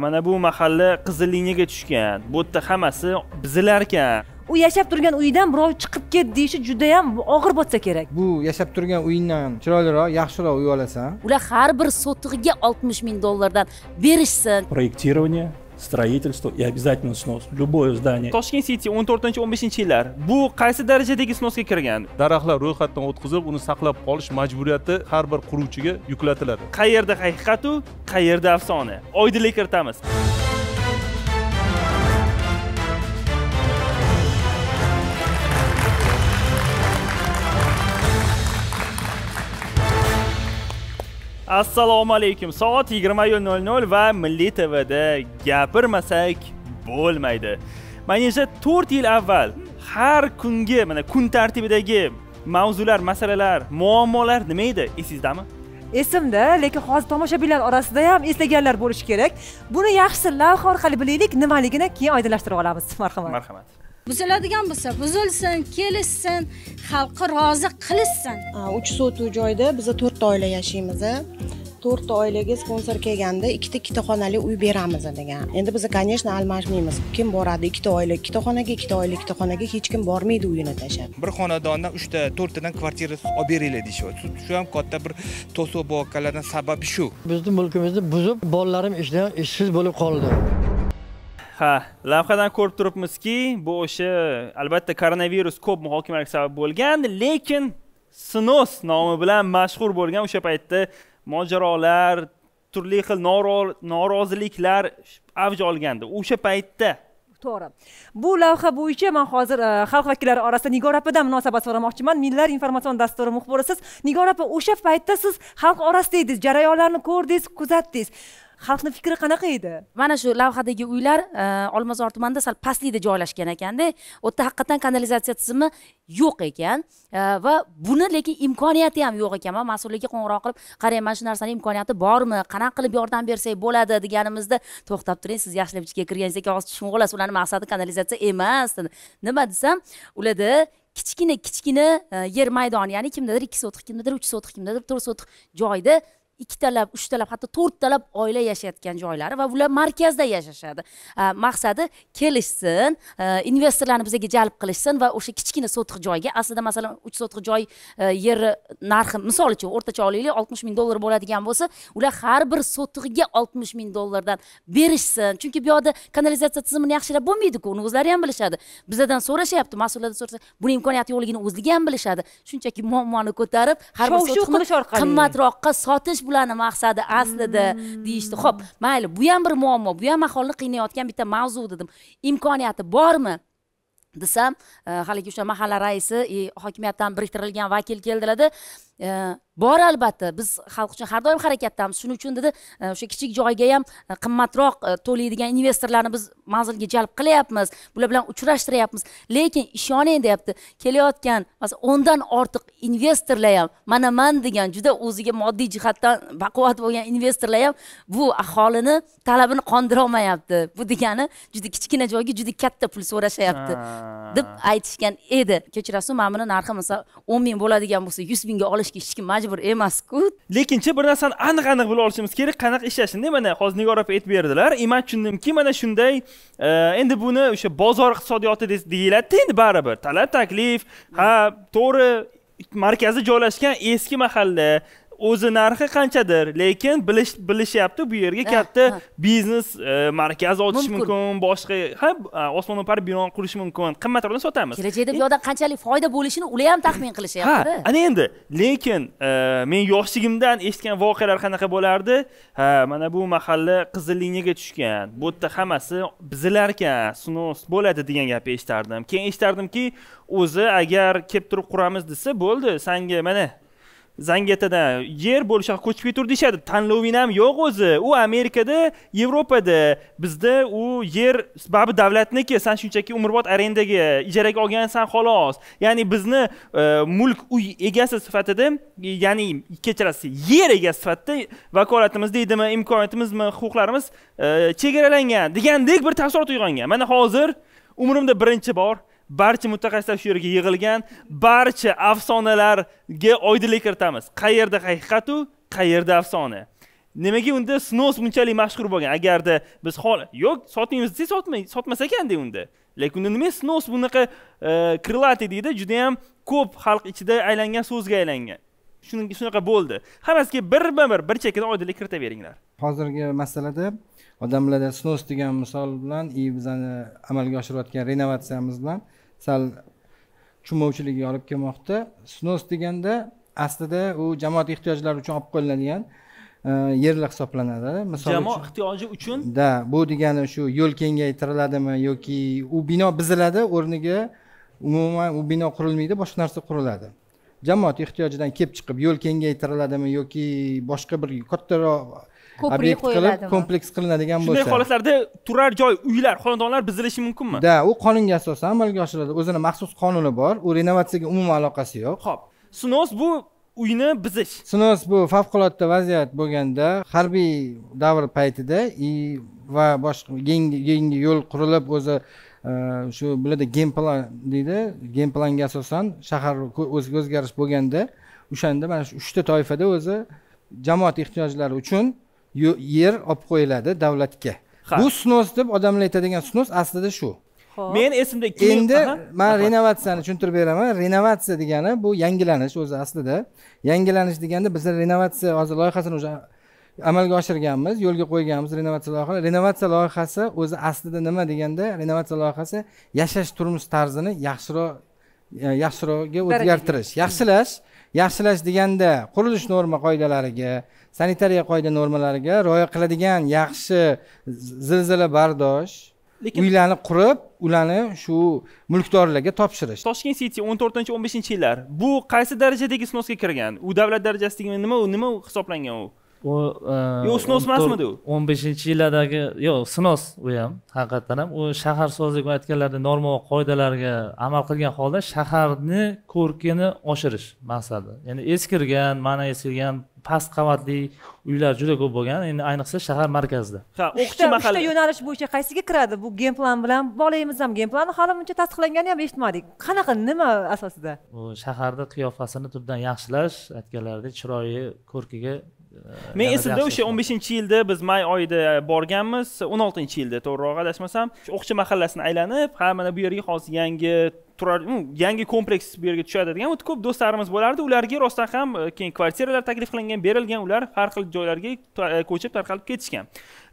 mana bu mahalla qizil liniyaga tushgan bu yerda hammasi ekan. u yashab turgan uyidan birov chiqib ket deyishi judayam og'ir botsa kerak bu yashab turgan uyingdan chiroyliroq yaxshiroq uy olasan ular har bir sotig'iga oltmish ming dollardan berishsin проектирование строительству и обязательно снос. Любое здание. Toshkent City 14-15 yillar. Bu qaysi darajadagi snosga kirgan? Daraxtlar ro'yxatdan o'tkazib, uni saqlab qolish majburiyati har bir quruvchiga yuklatiladi. Qayerda haqiqat u, qayerda afsona? Oydinlik kiritamiz. assalomu alaykum soat 20:00 va milliy tvda gapirmasak bo'lmaydi manimcha 4 yil avval har kungi mana kun tartibidagi mavzular masalalar muammolar nima edi esingizdami esimda lekin hozir tomoshabinlar orasida ham eslaganlar bo'lishi kerak buni yaxshi lavha orqali bilaylik nimaligini keyin oydinlashtirib olamiz marhamat marhamat buziladigan bo'lsa buzilsin kelishsin xalqni rozi qilishsin uch sotuv joyda biza to'rtta oila yashaymiz to'rtta oilaga sponsor kelganda ikkita ikkita xonali uy beramiz degan endi biz конечно almashmaymiz kim boradi ikkita oila ikkita xonaga ikkita oila ikkita xonaga hech kim bormaydi uyini tashlab bir xonadondan uchta to'rttadan kvartira olib beringlar deyishyapti shu ham katta bir to'siq bu sabab shu bizni mulkimizni buzib bolalarim ishdan ishsiz bo'lib qoldi ha lavhadan ko'rib turibmizki bu o'sha albatta koronavirus ko'p muhokamalarga sabab bo'lgan lekin sinus nomi bilan mashhur bo'lgan o'sha paytda mojarolar turli xil noroziliklar avj olgandi o'sha paytda to'g'ri bu lavha bo'yicha man hozir e, xalq vakillari orasida nigora opadan munosabat so'ramoqchiman millar informatsion dasturi muxbirisiz nigora opa o'sha paytda siz xalq orasida edingiz jarayonlarni ko'rdingiz kuzatdingiz xalqni fikri qanaqa edi mana shu lavhadagi uylar e, olmazor tumanida sal pastlikda joylashgan ekanda u yerda haqiqatdan kanalizatsiya tizimi yo'q ekan e, va buni lekin imkoniyati ham yo'q ekan man mas'ullarga qo'ng'iroq qilib qarang mana shu narsani imkoniyati bormi qanaqa qilib yordam bersak bo'ladi deganimizda to'xtab turing siz yaxshilab ichiga kirganingiz keyin hozir tushunib olasiz ularni maqsadi kanalizatsiya emas nima desam ularda kichkina kichkina e, yer maydoni ya'ni kimdadir ikki sotix kimdadir uch sotix kimdadir to'rt sotix joyda ikkitalab uchtalab hatto to'rttalab oila yashayotgan joylari va ular markazda yashashadi э, maqsadi kelishsin э, investorlarni bizaga jalb qilishsin va o'sha kichkina sotix joyga aslida masalan uch sotix joy e, yeri narxi misol uchun o'rtacha olaylik oltmish ming dollar bo'ladigan bo'lsa ular har bir sotiqga oltmish ming dollardan berishsin chunki bu yoqda kanalizatsiya tizimini yaxshilab bo'lmaydiku uni o'zlari ham bilishadi bizadan so'rashyapti mas'ullardan so'rasa buni imkoniyati yo'qligini o'zligi ham bilishadi shunchaki muammoni ko'tarib har bir sotiqni qimmatroqqa sotish bularni maqsadi aslida hmm. deyishdi ho'p mayli bu ham bir muammo bu ham aholini qiynayotgan bitta mavzu dedim imkoniyati bormi desam e, haligi o'sha mahalla raisi e, hokimiyatdan biriktirilgan vakil keldilarda Э, bor albatta biz xalq uchun har doim harakatdamiz shuning uchun dedi e, o'sha kichik joyga ham e, qimmatroq e, to'laydigan investorlarni biz manzilga jalb qilyapmiz bular bilan uchrashtiryapmiz lekin ishoning deyapti kelayotgan masalan o'ndan ortiq investorlar ham mana man degan juda o'ziga moddiy jihatdan baquvvat bo'lgan investorlar ham bu aholini talabini qondirolmayapti bu degani juda kichkina joyga juda katta pul so'rashyapti deb aytishgan edi kechirasiz mana buni narxi masalan o'n ming bo'ladigan bo'lsa yuz mingga olish qilishga hech kim majbur emasku lekinchi bir narsani aniq aniq bilib olishimiz kerak qanaqa ishlashini mana hozir nigor opa aytib berdilar и man tushundimki mana shunday e, endi buni o'sha bozor iqtisodiyoti deyiladida endi baribir talab taklif ha to'g'ri markazi joylashgan eski mahalla o'zi narxi qanchadir lekin bilish bilishyapti bu yerga eh, katta eh. biznes e, markazi ochish mumkin boshqa ha osmono'par bino qurish mumkin qimmatroqdan sotamiz kelajakda bu e, yoqdan qanchalik foyda bo'lishini ular ham taxmin qilishyapti ha ana endi lekin e, men yoshligimdan eshitgan voqealar qanaqa bo'lardi ha mana bu mahalla qizil liniyaga tushgan bu yerda hammasi ekan snos bo'ladi degan gapni eshitardim keyin eshitardimki o'zi agar kelib turib quramiz desa bo'ldi sanga mana zangetadan yer bo'lishi ko'chib ketur deyishadi tanlovini ham yo'q o'zi u amerikada yevropada bizda u yer babi davlatniki san shunchaki umrbod arendaga ijaraga olgansan xolos ya'ni bizni e, mulk uy egasi sifatida ya'ni kechirasiz yer egasi sifatida vakolatimiz deydimi imkoniyatimizmi huquqlarimiz e, chegaralangan degandek bir taassurot uyg'ongan mana hozir umrimda birinchi bor barcha mutaxassislar shu yerga yig'ilgan barcha afsonalarga oydinlik kiritamiz qayerda haqiqatu qayerda afsona nimaga unda snos bunchalik mashhur bo'lgan agarda biz hol yo'q sotmaymiz desak sotmay sotmas ekanda unda lekin unda nima snos bunaqa e, krilatiy deydi judayam ko'p xalq ichida aylangan so'zga aylangan shunga shunaqa bo'ldi hammasiga birma bir bir chekkadan oydinlik kiritaveringlar hozirgi masalada odamlarda snos degan misol bilan и bizani amalga oshirayotgan renovatsiyamiz bilan sal tushunmovchilikka olib kelmoqda snos deganda aslida u jamoat ehtiyojlari uchun olib qo'yiladigan e, yerlar hisoblanadi misol jamoa ehtiyoji uchun да bu degani shu yo'l kengaytiriladimi yoki u bino buziladi o'rniga umuman u bino qurilmaydi boshqa narsa quriladi jamoat ehtiyojidan kelib chiqib yo'l kengaytiriladimi yoki boshqa bir kattaroq ko'prik qilib kompleks qilinadigan bo'lsa shunday holatlarda turar joy uylar xonadonlar buzilishi mumkinmi da u qonunga asosan amalga oshiriladi o'zini maxsus qonuni bor u renovatsiyaga umuman aloqasi yo'q ho'p snos bu uyni buzish snos bu favqulodda vaziyat bo'lganda harbiy davr paytida va boshqa yangi yo'l qurilib o'zi shu bularda gem plan deydi gem planga asosan shahar o'zgarish bo'lganda o'shanda mana shu uchta toifada o'zi jamoat ehtiyojlari uchun yer olib qo'yiladi davlatga bu snos deb odamlar aytadigan snos aslida shu men esimda endi man renovatsiyani tushuntirib beraman renovatsiya degani bu yangilanish o'zi aslida yangilanish deganda bizda renovatsiya hozir loyihasini уже amalga oshirganmiz yo'lga qo'yganmiz renovatsiya loyihani renovatsiya loyihasi o'zi aslida nima deganda renovatsiya loyihasi yashash turmush tarzini yaxshiroq e, yaxshiroqga o'zgartirish yaxshilash yaxshilash deganda qurilish norma qoidalariga sanitariya qoida normalariga rioya qiladigan yaxshi zilzila bardosh uylarni qurib ularni shu mulkdorlarga topshirish toshkent city o'n to'rtinchi o'n beshinchi yillar bu qaysi darajadagi snosga kirgan u davlat darajasidagimi nima u nima hisoblangan u u e, yo'q snos emasmidi u o'n beshinchi yillardagi yo'q snos u ham haqiqatdan ham u shahar sozlik aytganlaridek norma va qoidalarga amal qilgan holda shaharni ko'rkini oshirish maqsadi ya'ni eskirgan ma'na eskirgan past qavatli uylar juda ko'p bo'lgan endi ayniqsa shahar markazida ha o'qituvchi mahalla uchta yo'nalish bo'yicha qaysiga kiradi bu gen plan bilan bog'laymiz ham gen planni hali uncha tasdiqlanganini ham eshitmadik qanaqa nima asosida bu shaharni qiyofasini tubdan yaxshilash aytganlaridek chiroyi ko'rkiga men esimda o'n beshinchi yilda biz may oyida borganmiz o'n oltinchi yilda to'g'rirog'i adashmasam o'qchi mahallasini aylanib ha mana bu yerga hozir yangi turar hmm, yangi kompleks bu yerga tushadi degan o'ta ko'p do'stlarimiz bo'lardi ularga rostdan ham e, keyin kvartiralar taklif qilingan berilgan ular har xil joylarga e, ko'chib tarqalib ketishgan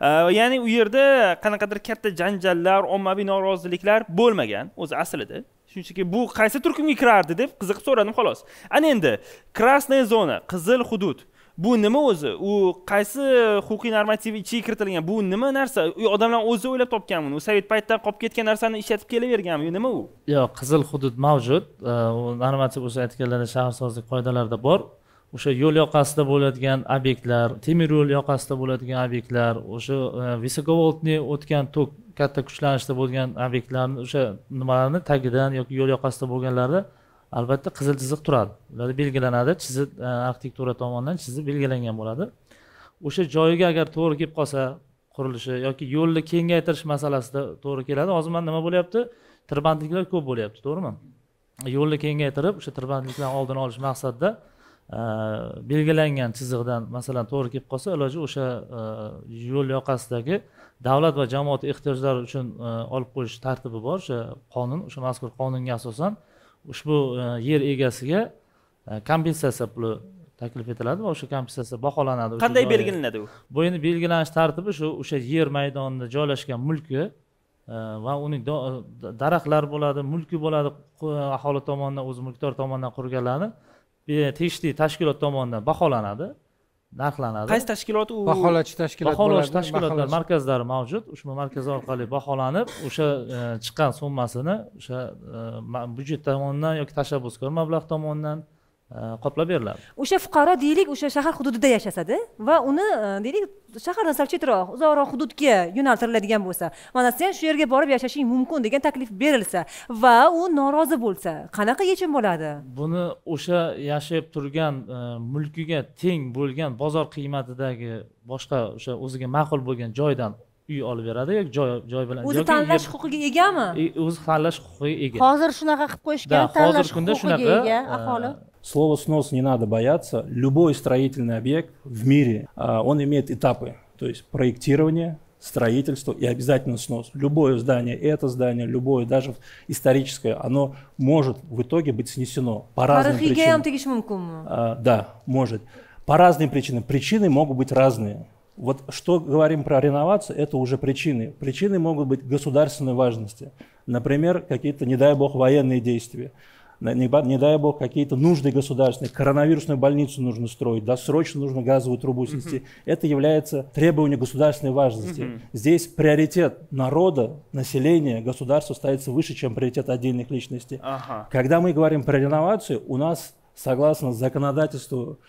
e, ya'ni u yerda qanaqadir katta janjallar ommaviy noroziliklar bo'lmagan o'zi aslida shunchaki bu qaysi turkumga kirardi deb qiziqib so'radim xolos ana endi красная zona qizil hudud bu nima o'zi u qaysi huquqiy normativ ichiga kiritilgan bu nima narsa u odamlar o'zi o'ylab topgan buni u sovet paytidan qolib ketgan narsani ishlatib kelaverganmi nima u yo'q qizil hudud mavjud u normativ o'sha aytganlaridek shaharsozlik qoidalarida bor o'sha yo'l yoqasida bo'ladigan obyektlar temir yo'l yoqasida bo'ladigan obyektlar o'sha e, visokovoltniy o'tgan tok katta kuchlanishda bo'lgan obyektlarni o'sha nimalarni tagidan yoki yo'l yoqasida bo'lganlarni albatta qizil chiziq turadi ularda belgilanadi chizib e, arxitektura tomonidan chizib belgilangan bo'ladi o'sha joyiga agar to'g'ri kelib qolsa qurilishi yoki yo'lni kengaytirish masalasida to'g'ri keladi hozir mana nima bo'lyapti tirbandliklar ko'p bo'lyapti to'g'rimi yo'lni kengaytirib o'sha tirbandliklarni oldini olish maqsadida e, belgilangan chiziqdan masalan to'g'ri kelib qolsa iloji o'sha e, yo'l yoqasidagi davlat va jamoat ehtiyojlari uchun olib qo'yish tartibi bor o'sha qonun o'sha mazkur qonunga asosan ushbu e, yer egasiga e, kompensatsiya puli taklif etiladi va o'sha kompensatsiya baholanadi qanday belgilanadi u bu endi belgilanish tartibi shu o'sha yer maydonida joylashgan mulki e, va uning daraxtlar bo'ladi mulki bo'ladi aholi tomonidan o'zi mulkdor tomonidan qurganlarni tegishli tashkilot tomonidan baholanadi narxlanadi qaysi tashkilot u baholovchi tashkilot baholash tashkilotlar markazlari mavjud ushbu markaz orqali baholanib o'sha e, chiqqan summasini o'sha e, byudjet tomonidan yoki tashabbuskor mablag' tomonidan qoplab beriladi o'sha fuqaro deylik o'sha shahar hududida yashasada va uni e, deylik shahardan sal chetroq uzoqroq hududga yo'naltiriladigan bo'lsa mana sen shu yerga borib yashashing mumkin degan taklif berilsa va u norozi bo'lsa qanaqa yechim bo'ladi buni o'sha yashab turgan e, mulkiga teng bo'lgan bozor qiymatidagi boshqa o'sha o'ziga ma'qul bo'lgan joydan uy olib beradi yoki joy joy bilan o'zi tanlash huquqiga egami e, o'zi tanlash huquqiga ega hozir shunaqa qilib qo'yishgan tanlash huquqiga ega aholi Слово «снос» не надо бояться. Любой строительный объект в мире, а, он имеет этапы. То есть проектирование, строительство и обязательно снос. Любое здание, это здание, любое, даже историческое, оно может в итоге быть снесено по разным причинам. А, да, может. По разным причинам. Причины могут быть разные. Вот что говорим про реновацию, это уже причины. Причины могут быть государственной важности. Например, какие-то, не дай бог, военные действия не, дай бог, какие-то нужды государственные, коронавирусную больницу нужно строить, досрочно нужно газовую трубу снести. Угу. Это является требованием государственной важности. Угу. Здесь приоритет народа, населения, государства ставится выше, чем приоритет отдельных личностей. Ага. Когда мы говорим про реновацию, у нас, согласно законодательству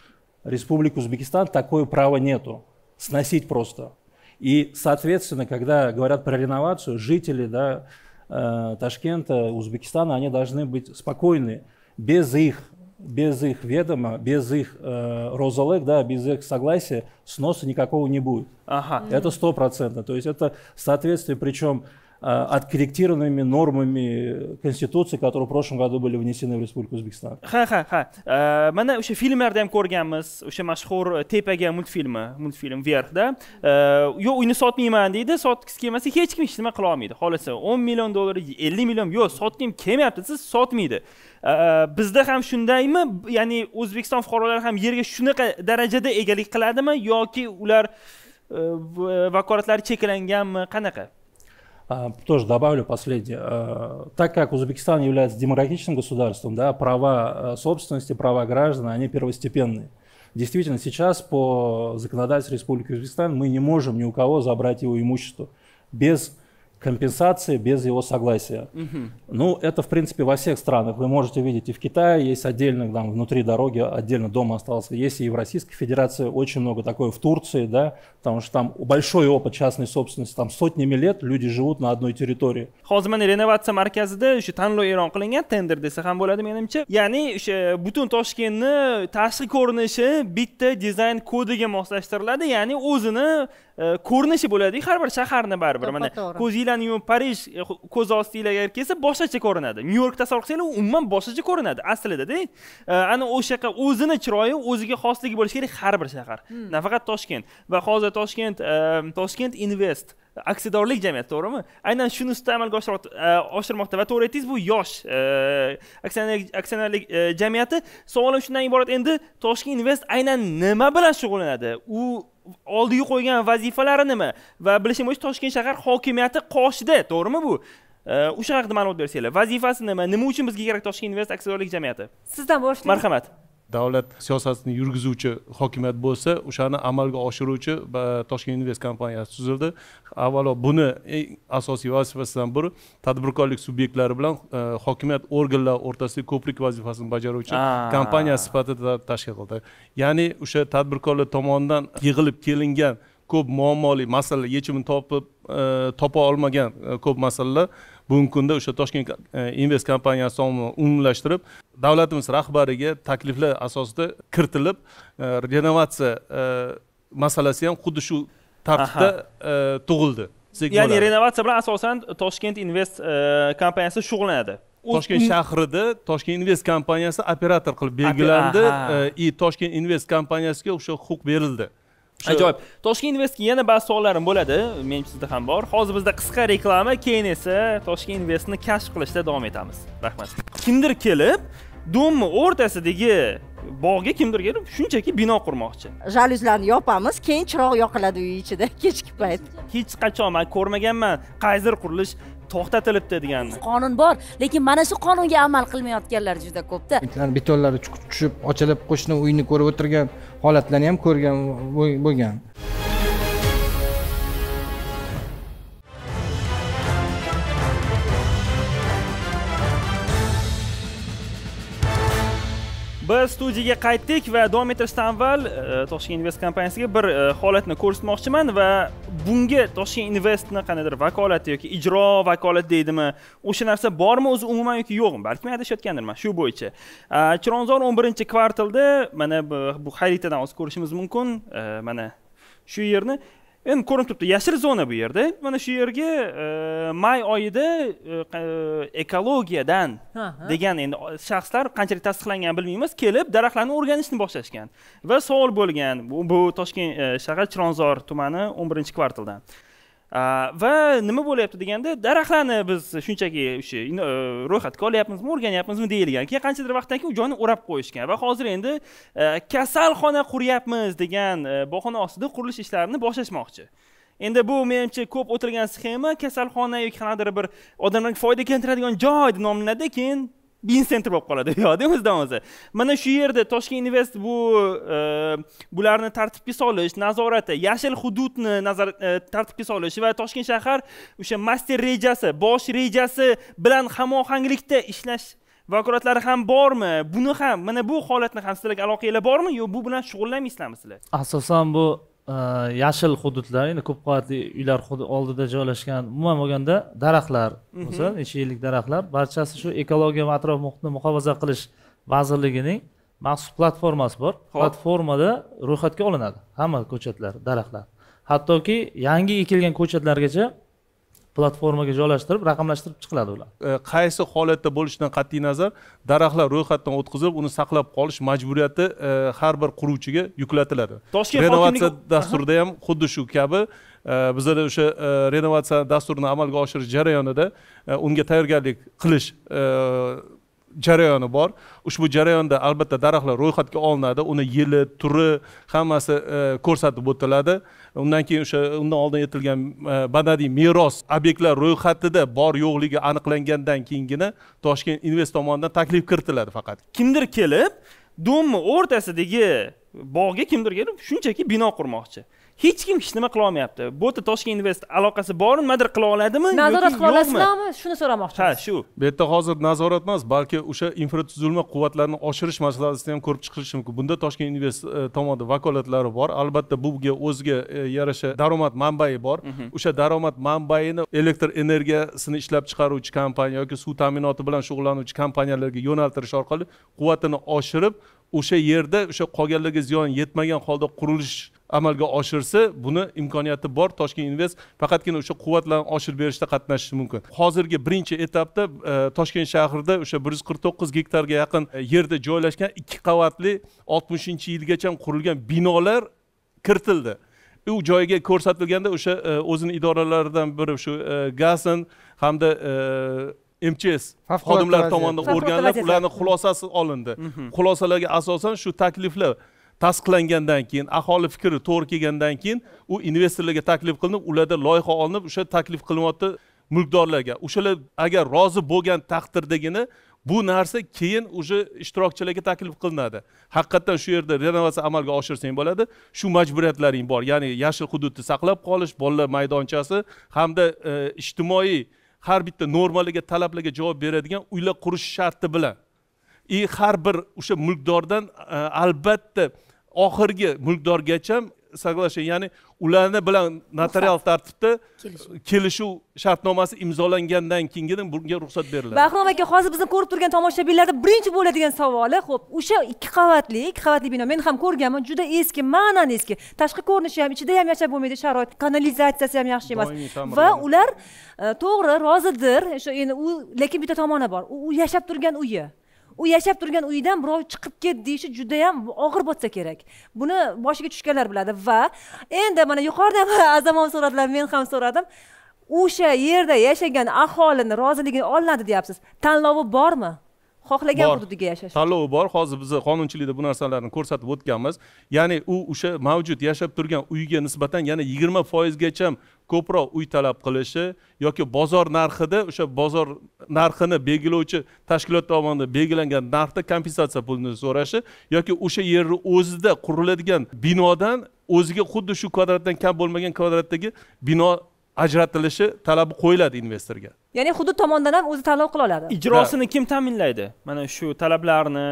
Республики Узбекистан, такое право нету. Сносить просто. И, соответственно, когда говорят про реновацию, жители, да, Э, Ташкента, Узбекистана, они должны быть спокойны, без их без их ведома, без их э, розалек, да, без их согласия сноса никакого не будет. Ага. Это стопроцентно. То есть это соответствие, причем Э, откорректированными нормами Конституции, которые в прошлом году были внесены в Республику Узбекистан. Ha ha ha. Mana o'sha filmlarda ham ko'rganmiz, o'sha mashhur Tepaga multfilmi, multfilm Verxda. Yo'q, uyni sotmayman deydi, sotgisi kelmasa hech kim hech nima qila olmaydi. Xolos 10 million dollar, 50 million, yo'q, sotgim kelmayapti, siz sotmaydi. Bizda ham shundaymi? Ya'ni O'zbekiston fuqarolari ham yerga shunaqa darajada egalik qiladimi yoki ular вакуратлар cheklanganmi? Qanaqa? А, тоже добавлю последнее. А, так как Узбекистан является демократичным государством, да, права а, собственности, права граждан, они первостепенные. Действительно, сейчас по законодательству Республики Узбекистан мы не можем ни у кого забрать его имущество без компенсации без его согласия. Угу. Ну, это, в принципе, во всех странах. Вы можете видеть и в Китае есть отдельно, там, внутри дороги отдельно дома остался. Есть и в Российской Федерации очень много такое, в Турции, да, потому что там большой опыт частной собственности, там сотнями лет люди живут на одной территории. Hozirgi renovatsiya markazida o'sha tanlov e'lon qilingan tender desa ham bo'ladi menimcha. Ya'ni o'sha butun Toshkentni tashqi ko'rinishi bitta dizayn kodiga moslashtiriladi, ya'ni o'zini E, ko'rinishi bo'ladiku har bir shaharni baribir mana ko'zinglarni yumib parij e, ko'z ostinglarga kelsa boshqacha ko'rinadi nyu york tasavvur qilsanglar u umuman boshqacha ko'rinadi aslidada e, ana o'shaqa o'zini chiroyi o'ziga xosligi bo'lishi kerak har bir shahar hmm. nafaqat toshkent va hozir toshkent toshkent invest aksiyadorlik jamiyati to'g'rimi aynan shuni ustida amalga oshirmoqda va to'g'ri aytdingiz bu yosh aksionerlik jamiyati savolim shundan iborat endi toshkent invest aynan nima bilan shug'ullanadi u oldiga qo'ygan vazifalari nima va bilishim bo'yicha toshkent shahar hokimiyati qoshida to'g'rimi bu o'sha haqida ma'lumot bersanglar vazifasi nima nima uchun bizga kerak toshkent invest aksiyadorlik jamiyati sizdan boshlaymiz marhamat davlat siyosatini yurgizuvchi hokimiyat bo'lsa o'shani amalga oshiruvchi toshkent invest kompaniyasi tuzildi avvalo buni eng asosiy vazifasidan biri tadbirkorlik subyektlari bilan e, hokimiyat organlari o'rtasida ko'prik vazifasini bajaruvchi ah. kompaniya sifatida tashkil qildi ya'ni o'sha tadbirkorlar tomonidan yig'ilib kelingan ko'p muammoli masalalar yechimini topib e, topa olmagan e, ko'p masalalar bugungi kunda o'sha toshkent e, invest kompaniyasi tomonidan umumlashtirib davlatimiz rahbariga takliflar asosida kiritilib e, renovatsiya e, masalasi ham xuddi shu tartibda tug'ildi ya'ni renovatsiya bilan asosan toshkent invest kompaniyasi shug'ullanadi toshkent shahrida toshkent invest kompaniyasi operator qilib belgilandi и toshkent invest kompaniyasiga o'sha huquq berildi ajoyib toshkent investga yana ba'zi savollarim bo'ladi menimcha sizda ham bor hozir bizda qisqa reklama keyin esa toshkent investni kashf qilishda davom etamiz rahmat kimdir kelib domni o'rtasidagi bog'ga kimdir kelib shunchaki bino qurmoqchi jaluzlarni yopamiz keyin chiroq yoqiladi uy ichida kechki payt hech qachon man ko'rmaganman qaysidir qurilish to'xtatilibdi degan qonun bor lekin mana shu qonunga amal qilmayotganlar juda ko'pda betonlari tushib ochilib qo'shni uyni ko'rib o'tirgan holatlarni ham ko'rgan bo'lgan biz studiyaga qaytdik va davom etishdan avval e, toshkent invest kompaniyasiga bir e, holatni ko'rsatmoqchiman va bunga toshkent investni qandaydir vakolati yoki ijro vakolati deydimi o'sha narsa bormi o'zi umuman yoki yo'qmi balki men adashayotgandirman shu bo'yicha e, chilonzor o'n birinchi kvartalda mana bu xaritadan hozir ko'rishimiz mumkin mana shu yerni endi ko'rinib turibdi yashil zona bu yerda mana shu yerga e, may oyida e, ekologiyadan degan endi shaxslar qanchalik tasdiqlangan bilmaymiz kelib daraxtlarni o'rganishni boshlashgan va savol bo'lgan bu toshkent e, shahar chilonzor tumani o'n birinchi kvartaldan va nima bo'lyapti deganda daraxtlarni biz shunchaki o'sha e, ro'yxatga olyapmizmi o'rganyapmizmi deyilgan keyin qanchadir vaqtdan keyin u joyni o'rab qo'yishgan va hozir endi e, kasalxona quryapmiz degan e, bahona ostida qurilish ishlarini boshlashmoqchi endi bu menimcha ko'p o'tilgan sxema kasalxona yoki qanaqadir bir odamlarga foyda keltiradigan joy deb nomlanadi keyin insentr bo'lib qoladi buyoqda o'zidan o'zi mana shu yerda toshkent invest bu e, bularni tartibga solish nazorati yashil hududni nazar e, tartibga solish va toshkent shahar o'sha master rejasi bosh rejasi bilan hamohanglikda ishlash vakolatlari ham bormi buni ham mana bu holatni ham sizlarga aloqanglar bormi yo bu bilan shug'ullanmaysizlarmi sizlar asosan bu Э, yashil hududlar endi ko'p qavatli uylar oldida joylashgan umuman olganda daraxtlar bo'lsa mhm. necha yillik daraxtlar barchasi shu ekologiya va atrof muhitni muhofaza qilish vazirligining maxsus platformasi bor platformada ro'yxatga olinadi hamma ko'chatlar daraxtlar hattoki yangi ekilgan ko'chatlargacha platformaga joylashtirib raqamlashtirib chiqiladi ular e, qaysi holatda bo'lishidan qat'iy nazar daraxtlar ro'yxatdan o'tkazib uni saqlab qolish majburiyati e, har bir quruvchiga yuklatiladi toshkent renovatsiya dasturida ham xuddi shu kabi e, bizada o'sha renovatsiya dasturini amalga oshirish jarayonida unga tayyorgarlik qilish jarayoni bor ushbu jarayonda albatta daraxtlar ro'yxatga olinadi uni yili turi hammasi e, ko'rsatib o'tiladi undan keyin o'sha undan oldin aytilgan e, madaniy meros obyektlar ro'yxatida bor yo'qligi aniqlangandan keyingina toshkent invest tomonidan taklif kiritiladi faqat kimdir kelib domni o'rtasidagi bog'ga kimdir kelib shunchaki bino qurmoqchi hech kim hech nima qila olmayapti bu yerda toshkent invest aloqasi bormi nimadir qila oladimi nazorat qila olasizlarmi shuni so'ramoqchiman ha shu bu yerda hozir nazorat emas balki o'sha infratuzilma quvvatlarini oshirish masalasini ham ko'rib chiqilishi mumkin bunda toshkent invest e, tomonida vakolatlari bor albatta buga o'ziga e, yarasha daromad manbai bor mhm. o'sha daromad manbaini elektr energiyasini ishlab chiqaruvchi kompaniya yoki suv ta'minoti bilan shug'ullanuvchi kompaniyalarga yo'naltirish orqali quvvatini oshirib o'sha yerda o'sha qolganlarga ziyon yetmagan holda qurilish amalga oshirsa buni imkoniyati bor toshkent invest faqatgina o'sha quvvatlarni oshirib berishda qatnashishi mumkin hozirgi birinchi etapda e, toshkent shahrida o'sha bir yuz qirq to'qqiz gektarga yaqin yerda joylashgan ikki qavatli oltmishinchi yilgacha qurilgan binolar kiritildi u joyga ko'rsatilganda o'sha e, o'zini idoralaridan biri shu e, gazin hamda mchs xodimlari tomonidan o'rganilib ularni xulosasi olindi mhm. xulosalarga asosan shu takliflar tasdiqlangandan keyin aholi fikri to'g'ri kelgandan keyin u investorlarga taklif qilinib ularda loyiha olinib o'sha taklif qilinyapti mulkdorlarga o'shalar agar rozi bo'lgan taqdirdagina bu narsa keyin уже ishtirokchilarga taklif qilinadi haqiqatdan shu yerda renovatsiya amalga oshirsang bo'ladi shu majburiyatlaring bor ya'ni yashil hududni saqlab qolish bolalar maydonchasi hamda e, ijtimoiy har bitta normalarga talablarga javob beradigan uylar qurish sharti bilan и e, har bir o'sha mulkdordan e, albatta oxirgi mulkdorgacha соглашение ya'ni ularni bilan notarial tartibda kelishuv shartnomasi imzolangandan keyingina bunga ruxsat beriladi bahrom aka hozir bizni ko'rib turgan tomoshabinlarni birinchi bo'ladigan savoli ho'p o'sha ikki qavatli ikki qavatli bino men ham ko'rganman juda eski ma'nan eski tashqi ko'rinishi ham ichida ham yashab bo'lmaydi sharoit kanalizatsiyasi ham yaxshi emas va ular e, to'g'ri rozidir o'sha endi u lekin bitta tomoni bor u yashab turgan uyi u yashab turgan uyidan birov chiqib ket deyishi judayam og'ir botsa kerak buni boshiga tushganlar biladi va endi mana yuqorida ham ham so'radilar men ham so'radim o'sha yerda yashagan aholini roziligini olinadi deyapsiz tanlovi bormi xohlagan hududiga yashash tanlovi bor hozir biz qonunchilikda bu narsalarni ko'rsatib o'tganmiz ya'ni u o'sha mavjud yashab turgan uyga nisbatan yana yigirma foizgacha ko'proq uy talab qilishi yoki bozor narxida o'sha bozor narxini belgilovchi tashkilot tomonidan belgilangan narxda kompensatsiya pulini so'rashi yoki o'sha yerni o'zida quriladigan binodan o'ziga xuddi shu kvadratdan kam bo'lmagan kvadratdagi bino ajratilishi talabi qo'yiladi investorga ya'ni hudud tomonidan ham o'zi tanlov qila oladi ijrosini kim ta'minlaydi mana shu talablarni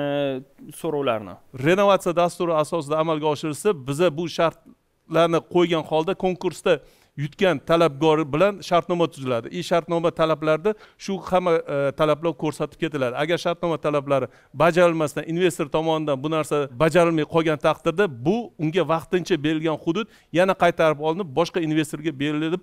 so'rovlarni renovatsiya dasturi asosida amalga oshirilsa biza bu shartlarni qo'ygan holda konkursda yutgan talabgor bilan shartnoma tuziladi и e shartnoma talablarida shu hamma e, talablar ko'rsatib ketiladi agar shartnoma talablari bajarilmasdan investor tomonidan bu narsa bajarilmay qolgan taqdirda bu unga vaqtincha berilgan hudud yana qaytarib olinib boshqa investorga berilib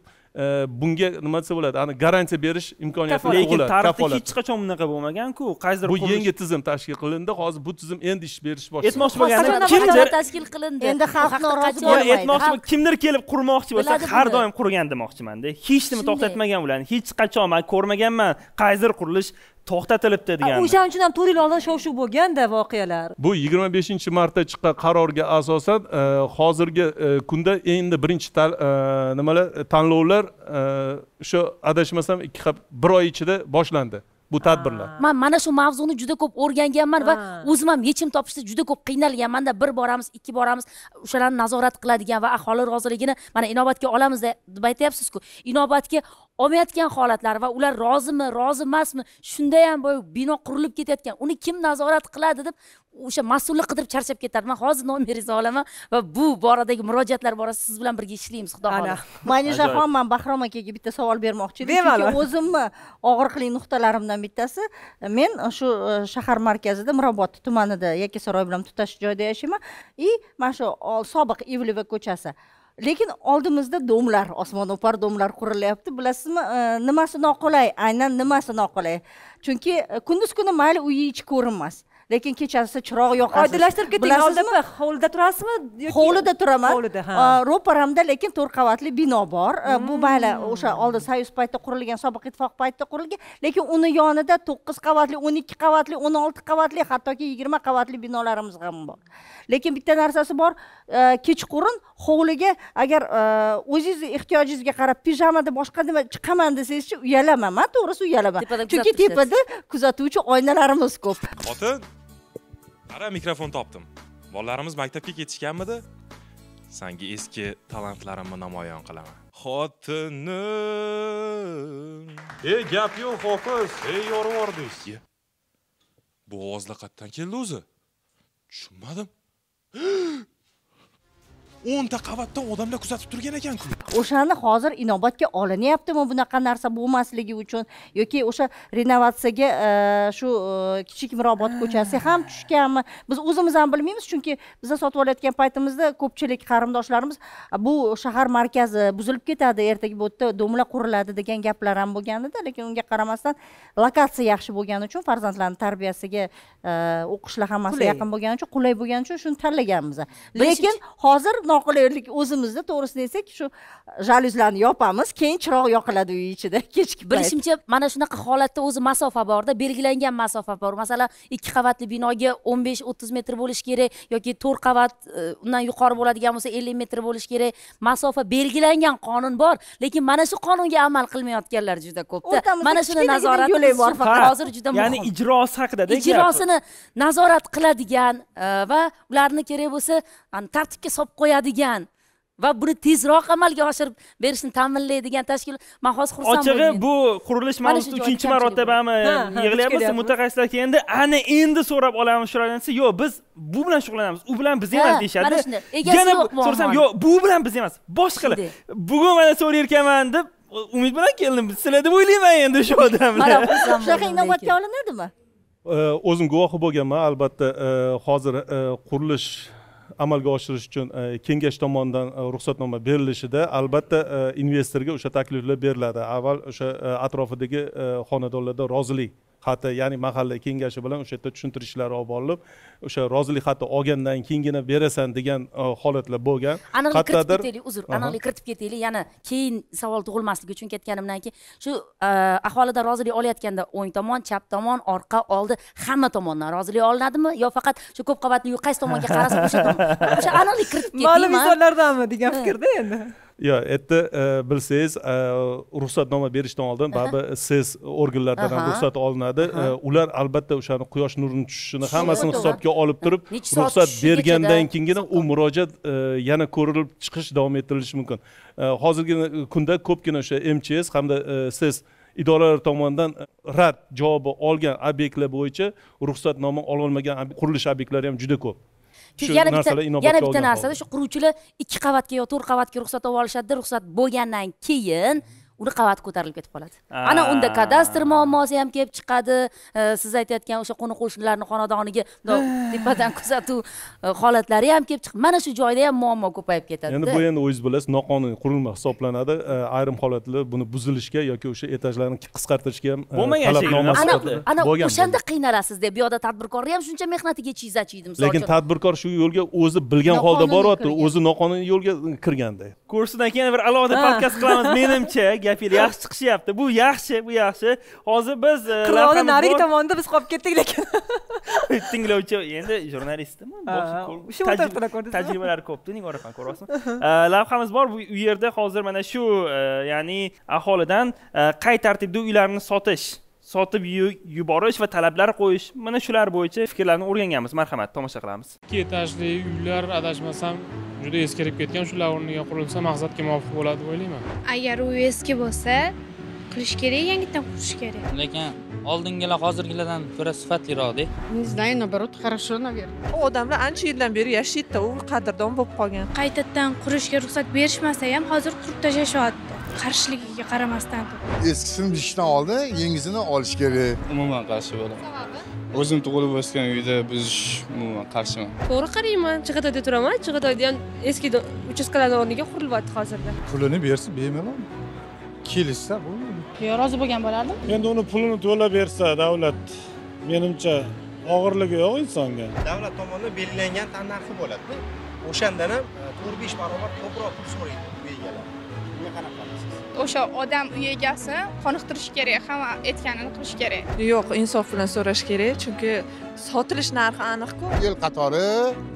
bunga nima desa bo'ladi ani garantiya berish imkoniyati lekin tarixda hech qachon bunaqa bo'lmaganku qaysidir bu yangi tizim tashkil qilindi hozir bu tizim endi ish berish boshladi aytmoqchi bo'lganim kimdir tashkil qilindi endi xalq norozi bo'lmaydi aytmoqchi kimdir kelib qurmoqchi bo'lsa har doim qurgan demoqchimanda hech nima to'xtatmagan ularni hech qachon man ko'rmaganman qaysidir qurilish to'xtatilibdi degan o'shaning uchun ham to'rt yil oldin shov shuv bo'lganda voqealar bu yigirma beshinchi marta chiqqan qarorga asosan e, hozirgi e, kunda endi birinchi e, nimalar tanlovlar o'sha adashmasam ikki bir oy ichida boshlandi bu tadbirlar man mana shu mavzuni juda ko'p o'rganganman va o'zim ham yechim topishda juda ko'p qiynalganmanda bir boramiz ikki boramiz o'shalarni nazorat qiladigan va aholi roziligini mana inobatga olamiz deb aytyapsizku inobatga olmayotgan holatlar va ular rozimi rozi emasmi shunda ham boy bino qurilib ketayotgan uni kim nazorat qiladi deb o'sha mas'ulni qidirib charchab ketadi man hozir nomeringizni olaman va bu boradagi murojaatlar borasida siz bilan birga ishlaymiz xudo xohlasa manijaxon man bahrom akaga bitta savol bermoqchi edim chunki o'zimni og'riqli nuqtalarimdan bittasi men shu e, shahar markazida mirobod tumanida yakkasaroy bilan tutash joyda yashayman и mana shu sobiq ivleva ko'chasi lekin oldimizda domlar osmono'par domlar qurilyapti bilasizmi e, nimasi noqulay aynan nimasi noqulay chunki e, kunduz kuni mayli uyi ichi ko'rinmas lekin kechasi chiroq yoqasiz oydinlashtirib keting oldimi hovlida turasizmi yoki hovlida turaman hovlida ha ro'paramda lekin to'rt qavatli bino bor bu hmm. mayli o'sha oldin soyuz paytida qurilgan sobiq ittifoq paytida qurilgan lekin uni yonida to'qqiz qavatli o'n ikki qavatli o'n olti qavatli hattoki yigirma qavatli binolarimiz ham bor lekin bitta narsasi bor kechqurun hovliga agar o'zingizni ehtiyojingizga qarab pijamada boshqa nima chiqaman desangizchi uyalaman man to'g'risi uyalaman chunki tepada kuzatuvchi oynalarimiz ko'p xotin qara mikrofon topdim bolalarimiz maktabga ketishganmidi sanga eski talantlarimni namoyon qilaman xotinim ey gap yo'q hofiz ey yorvordiz bu ovoz qayerdan keldi o'zi tushunmadim o'nta qavatdan odamlar kuzatib turgan ekan-ku o'shani hozir inobatga olinyaptimi bunaqa narsa bo'lmasligi uchun yoki o'sha renovatsiyaga e, shu e, kichik mirobod ko'chasi ham tushganmi biz o'zimiz ham bilmaymiz chunki biza sotib olayotgan paytimizda ko'pchilik qarindoshlarimiz bu shahar markazi buzilib ketadi ertaga bu yerda domlar quriladi degan gaplar ham bo'lgan edi lekin unga qaramasdan lokatsiya yaxshi bo'lgani uchun farzandlarni tarbiyasiga e, o'qishlar hammasi yaqin bo'lgani uchun qulay bo'lgani uchun shuni tanlaganmiz lekin hozir noqulaylik o'zimizda to'g'risini aytsak shu jaluzlarni yopamiz keyin chiroq yoqiladi uy ichida kechki bilishimcha mana shunaqa holatda o'zi masofa borda belgilangan masofa bor masalan ikki qavatli binoga o'n besh o'ttiz metr bo'lishi kerak yoki to'rt qavat e, undan yuqori bo'ladigan bo'lsa ellik metr bo'lishi kerak masofa belgilangan qonun bor lekin mana shu qonunga amal qilmayotganlar juda ko'pda mana shuni nazorat hozir juda muhim ya'ni ijrosi haqidada ijrosini nazorat qiladigan e, va ularni kerak bo'lsa tartibga solib qo'yadigan va buni tezroq amalga oshirib berishni ta'minlaydigan tashkilot man hozir xursandman ochig'i bu qurilish mavzusi uchinchi marotabami e, yig'layapmiz mutaxassislar kelganda ana endi so'rab olamiz shulardan desa yo'q biz bu bilan shug'ullanamiz u bilan biz emas deyishadi mana shunday so'rasam yo'q bu bilan biz emas boshqalar bugun mana so'rayotganman deb umid bilan keldim sizlar deb o'ylayman endi shu odamlar shunaqa inobatga olinadimi e, o'zim guvohi bo'lganman albatta e, hozir qurilish amalga oshirish uchun e, kengash tomonidan e, ruxsatnoma berilishida albatta e, investorga o'sha takliflar beriladi avval o'sha atrofidagi xonadonlarda rozilik xati ya'ni mahalla kengashi bilan o'sha yerda tushuntirishlar olib borilib o'sha rozilik xati olgandan keyingina berasan degan e, holatlar bo'lgan aniqlik kiritib ketaylik uzr aniqlik kiritib ketaylik yana keyin savol tug'ilmasligi uchun ketganimdan keyin shu e, aholidan rozilik olayotganda o'ng tomon chap tomon orqa oldi hamma tomondan rozilik olinadimi yo faqat shu ko'p qavatli uy qaysi tomonga qarasa o'sha aniqlik kiritib ketaylik ma'lum insonlardanmi degan fikrda endi yo'q u yerda bilsangiz e, ruxsatnoma berishdan oldin baribir siz organlardan ham ruxsat olinadi e, ular albatta o'shani quyosh nurini tushishini hammasini hisobga olib turib ruxsat bergandan keyingina u murojaat e, yana ko'rilib chiqish davom ettirilishi mumkin hozirgi kunda ko'pgina o'sha mchs hamda siz idoralar tomonidan rad javobi olgan obyektlar bo'yicha ruxsatnoma ololmagan qurilish obyektlari ham juda ko'p shu yana bitta yana bitta narsada shu quruvchilar ikki qavatga yo to'rt qavatga ruxsat olib olishadida ruxsat bo'lgandan keyin uni qavati ko'tarilib ketib qoladi ah. ana unda kadastr muammosi ham kelib chiqadi eh, siz aytayotgan o'sha qo'ni qo'shnilarni xonadoniga eh. tepadan kuzatuv eh, holatlari ham kelib chiqib mana shu joyda ham muammo ko'payib ketadi endi bu endi o'zingiz bilasiz noqonuniy qurilma hisoblanadi ayrim holatlar buni buzilishga yoki o'sha etajlarni qisqartirishga ham bo'lmagan ana ana o'shanda qiynalasizda deb bu yoqda tadbirkorni ham shuncha mehnatiga chiz achiydi misol lekin tadbirkor shu yo'lga o'zi bilgan holda boryapti o'zi noqonuniy yo'lga kirganda ko'rsin keyin bir alohida podkast qilamiz menimcha gap yili yaxshi chiqishyapti bu yaxshi bu yaxshi hozir biz e, qirolni narigi tomonida biz qolib ketdik lekin tinglovchi endi jurnalistman tajribalar ko'p ko'rdingiz tajribalari ko'ryapsizmi e, lavhamiz bor bu yerda hozir mana shu e, ya'ni aholidan qay tartibda uylarni sotish sotib yuborish va talablar qo'yish mana shular bo'yicha fikrlarni o'rganganmiz marhamat tomosha qilamiz ikki etajli uylar adashmasam juda eskirib ketgan shular o'rniga qurilsa maqsadga muvofiq bo'ladi deb o'ylayman agar u eski bo'lsa qilish kerak yangidan qurish kerak lekin oldingilar hozirgilardan ko'ra sifatliroqda не знаю наоборот хорошо наверное u odamlar ancha yildan beri yashaydida u qadrdon bo'lib qolgan qaytadan qurishga ruxsat berishmasa ham hozir qurib tashlashyapti qarshiligiga qaramasdan eskisini buzishdan oldin yangisini olish kerak umuman qarshi bo'laman sababi o'zim tug'ilib o'sgan uyda buzish umuman qarshiman to'g'ri qarayman chig'atoyda turaman chig'atoyda ham eski uchastkalarni o'rniga qurilyapti hozirda pulini bersa bemalol kelishsa bo'lmaydi yo'q rozi bo'lgan bo'lardim endi uni pulini to'lab bersa davlat menimcha og'irligi yo'q insonga davlat tomonidan belgilangan narxi bo'ladida o'shandan ham e, to'rt besh barobar ko'proq pul so'raydi uy egalari bunga qanaqa o'sha odam uy egasini qoniqtirish kerak hamma aytganini qilish kerak yo'q insof bilan so'rash kerak chunki sotilish narxi aniqku yil qatori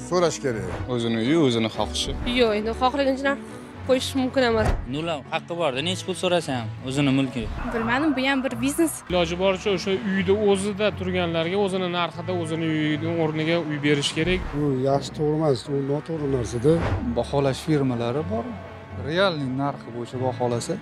so'rash kerak o'zini uyi o'zini xohishi yo'q endi xohlagancha narx qo'yish mumkin emas nula haqqi borda nechi pul so'rasa ham o'zini mulki bilmadim bu ham bir biznes iloji boricha o'sha uyni o'zida turganlarga o'zini narxida o'zini uyini o'rniga uy berish kerak bu yaxshi to'g'ri emas u noto'g'ri narsada baholash firmalari bor realniy narxi bo'yicha baholasa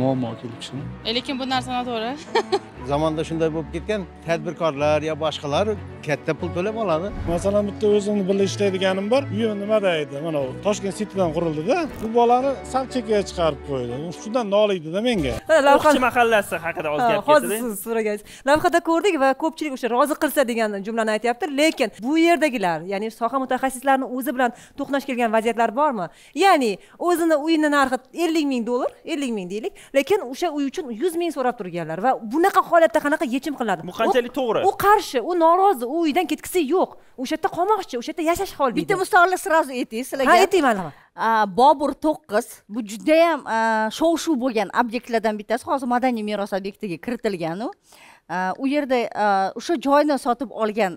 muammo kelib chiqadi e, lekin bu narsa noto'g'ri zamanda shunday bo'lib ketgan tadbirkorlar yo boshqalar katta pul to'lab oladi masalan bitta o'zimni birga ishlaydiganim bor uyi nimada edi mana toshkent sitidan qurildida bu bolani sal chekkaga chiqarib qo'ydi shundan noliydida menga o'qchi mahallasi haqida oz gap hozir siz so'ragansiz lavhada ko'rdik va ko'pchilik o'sha rozi qilsa degan jumlani aytyapti lekin bu yerdagilar ya'ni soha mutaxassislarini o'zi bilan to'qnash kelgan vaziyatlar bormi ya'ni o'zini uyini narxi ellik ming dollar ellik ming deylik lekin o'sha uy uchun yuz ming so'rab turganlar va bunaqa holatda qanaqa yechim qiladi bu qanchalik to'g'ri u qarshi u norozi u uydan ketgisi yo'q o'sha yerda qolmoqchi o'sha yerda yashash holida bitta misolni сразу ayting sizlarga ha ayting mana bobur to'qqiz bu judayam shov shuv bo'lgan obyektlardan bittasi hozir madaniy meros obyektiga kiritilgan u u yerda o'sha joyni sotib olgan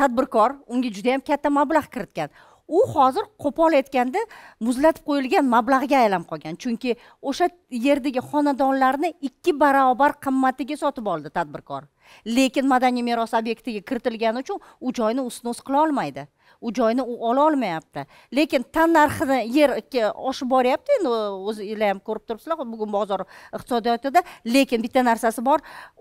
tadbirkor unga judayam katta mablag' kiritgan u hozir qo'pol aytganda muzlatib qo'yilgan mablag'ga aylanib qolgan chunki o'sha yerdagi xonadonlarni ikki barobar qimmatiga sotib oldi tadbirkor lekin madaniy meros obyektiga kiritilgani uchun u joyni ustma ust qila olmaydi u joyni u ola olmayapti lekin narxini yer oshib boryapti endi o'zinglar ham ko'rib turibsizlar bugun bozor iqtisodiyotida lekin bitta narsasi bor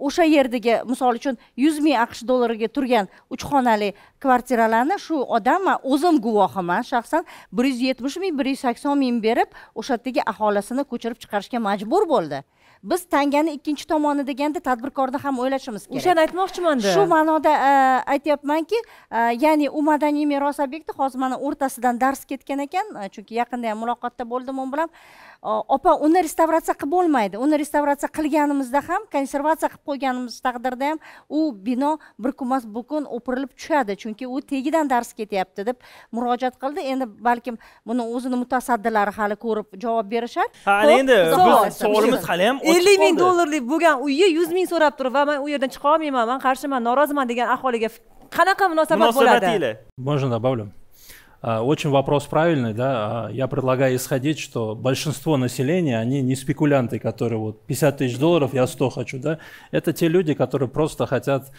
o'sha yerdagi misol uchun yuz ming aqsh dollariga turgan uch xonali kvartiralarni shu odam man o'zim guvohiman shaxsan bir yuz yetmish ming bir yuz sakson ming berib o'sha yerdagi aholisini ko'chirib chiqarishga majbur bo'ldi biz tangani ikkinchi tomoni deganda tadbirkorni ham o'ylashimiz kerak o'shani aytmoqchimanda shu ma'noda e, aytyapmanki e, ya'ni u madaniy meros obyekti hozir mana o'rtasidan dars ketgan ekan e, chunki yaqinda ham muloqotda bo'ldim u bilan opa uni restavratsiya qilib bo'lmaydi uni restavratsiya qilganimizda ham konservatsiya qilib qo'yganimiz taqdirda ham u bino bir kunmas kun o'pirilib tushadi chunki u tegidan dars ketyapti deb murojaat qildi endi balkim buni o'zini mutasaddilari hali ko'rib javob berishar ha endi biz savolimiz hali ham ellik ming dollarlik bo'lgan uyni yuz ming so'rab turib va man u yerdan chiqa olmayman man qarshiman noroziman degan aholiga qanaqa munosabat bo'ladi можно добавлю А, очень вопрос правильный, да. А, я предлагаю исходить, что большинство населения, они не спекулянты, которые вот 50 тысяч долларов, я 100 хочу, да. Это те люди, которые просто хотят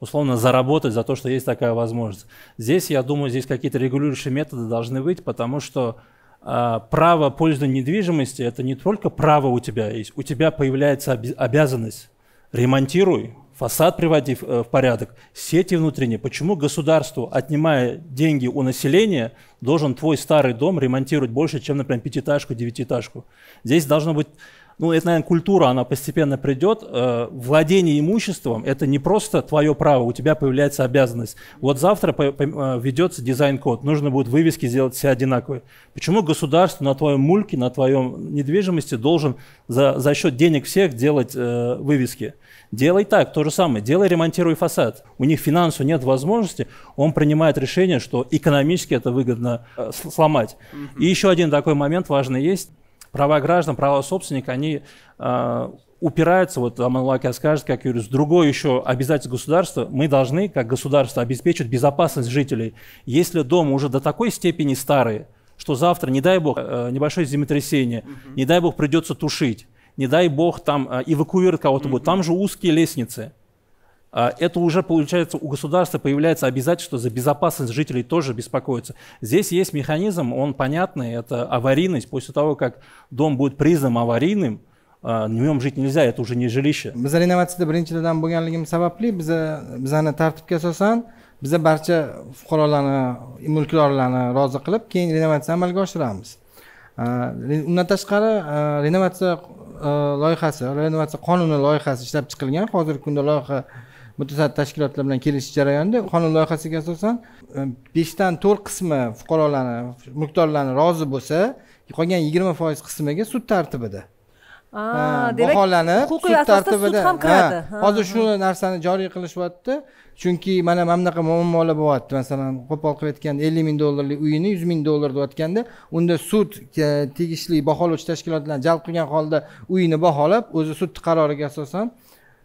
условно заработать за то, что есть такая возможность. Здесь, я думаю, здесь какие-то регулирующие методы должны быть, потому что а, право пользования недвижимости – это не только право у тебя есть, у тебя появляется обязанность. Ремонтируй, фасад приводив э, в порядок, сети внутренние. Почему государству, отнимая деньги у населения, должен твой старый дом ремонтировать больше, чем, например, пятиэтажку, девятиэтажку? Здесь должно быть ну, это, наверное, культура, она постепенно придет. Э, владение имуществом – это не просто твое право, у тебя появляется обязанность. Вот завтра э, ведется дизайн-код, нужно будет вывески сделать все одинаковые. Почему государство на твоем мульке, на твоем недвижимости должен за, за счет денег всех делать э, вывески? Делай так, то же самое, делай, ремонтируй фасад. У них финансов нет возможности, он принимает решение, что экономически это выгодно э, сломать. Mm-hmm. И еще один такой момент важный есть. Права граждан, права собственника, они э, упираются, вот Аманлакия скажет, как юрист, другое еще обязательство государства, мы должны, как государство, обеспечить безопасность жителей. Если дом уже до такой степени старый, что завтра, не дай бог, э, небольшое землетрясение, угу. не дай бог придется тушить не дай бог там а, эвакуирует кого-то mm-hmm. будет. Там же узкие лестницы. А, это уже, получается, у государства появляется обязательство за безопасность жителей тоже беспокоиться. Здесь есть механизм, он понятный, это аварийность. После того, как дом будет признан аварийным, в а, нем жить нельзя, это уже не жилище. Biz renovatsiyada birinchilardan bo'lganligimiz sababli biza bizani tartibga asosan biza barcha fuqarolarni mulkdorlarni rozi qilib keyin renovatsiyani amalga oshiramiz undan tashqari renovatsiya loyihasi renovatsiya qonuni loyihasi ishlab chiqilgan hozirgi kunda loyiha mutasaddi tashkilotlar bilan kelishish jarayonida qonun loyihasiga asosan e, beshdan to'rt qismi fuqarolarni mulkdorlarni rozi bo'lsa qolgan yigirma foiz qismiga sud tartibida baholanib huquqiy asosda sud ham kiradi hozir shu narsani joriy qilishyapti chunki mana mana bunaqa muammolar bo'lyapti masalan qo'pol qilib aytganda ellik ming dollarlik uyini yuz ming dollar deyotganda unda sud e, tegishli baholovchi tashkilotlarni jalb qilgan holda uyni baholab o'zi sudni qaroriga asosan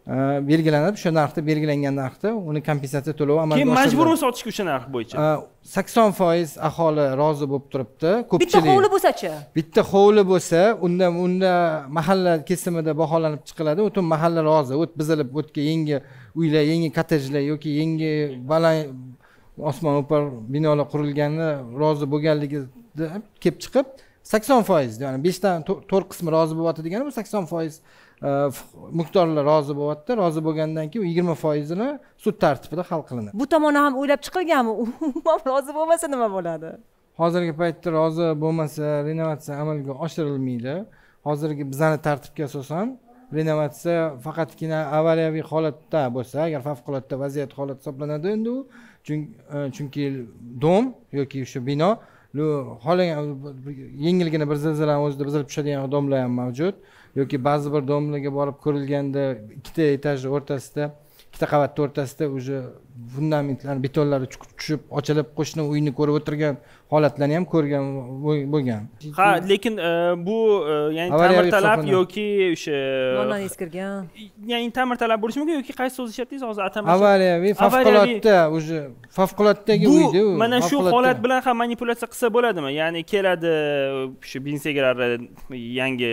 Э, belgilanib o'sha narxda belgilangan narxda uni kompensatsiya to'lovi amalga keyin majburmi sotishga o'sha narx bo'yicha э, sakson foiz aholi rozi bo'lib turibdi ko'pchilik bitta hovli bo'lsachi bitta hovli bo'lsa unda unda mahalla kesimida baholanib chiqiladi butun mahalla rozi o't bizilib o'tga yangi uylar yangi kottejlar yoki yangi baland osmon o'par binolar qurilgani rozi bo'lganligida kelib chiqib sakson foiz ya'ni beshdan to'rt qismi rozi bo'lyapti degani bu sakson foiz Э, mulkdorlar rozi bo'lyapti rozi bo'lgandan keyin yigirma foizini sud tartibida hal qilinadi bu tomoni ham o'ylab chiqilganmi umuman rozi bo'lmasa nima bo'ladi hozirgi paytda rozi bo'lmasa renovatsiya amalga oshirilmaydi hozirgi bizani tartibga asosan renovatsiya faqatgina avariyaviy holatda bo'lsa agar favqulodda vaziyat holati hisoblanadi endi u e, chunki dom yoki o'sha bino xohlagan yengilgina bir zilzilani o'zida buzilib tushadigan domlar ham mavjud yoki ba'zi bir domlaga borib ko'rilganda ikkita etajni o'rtasida ikkita qavatni o'rtasida уже fundamentlar betonlari tushib ochilib qo'shni uyni ko'rib o'tirgan holatlarni ham ko'rgan bo'lgan ha lekin e, bu e, ya'ni talab yoki o'sha nondan eskirgan ya'ni talab bo'lishi mumkin yoki qaysi so'zni ishlatdingiz hozir atamash avariyaviy favqulodda уже favquloddagi uyda mana shu holat bilan ham manipulyatsiya qilsa bo'ladimi ya'ni keladi o'sha binsegrarni yangi